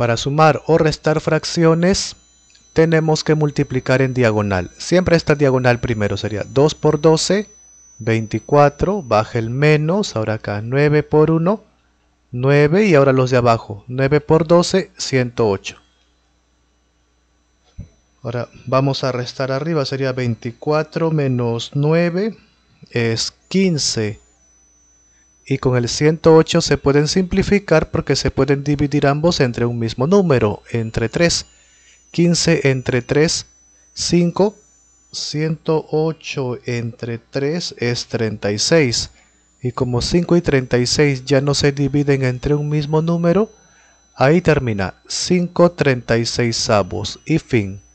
Para sumar o restar fracciones tenemos que multiplicar en diagonal. Siempre esta diagonal primero sería 2 por 12, 24, baja el menos, ahora acá 9 por 1, 9 y ahora los de abajo, 9 por 12, 108. Ahora vamos a restar arriba, sería 24 menos 9 es 15 y con el 108 se pueden simplificar porque se pueden dividir ambos entre un mismo número, entre 3. 15 entre 3, 5. 108 entre 3 es 36. Y como 5 y 36 ya no se dividen entre un mismo número, ahí termina 5 36 avos y fin.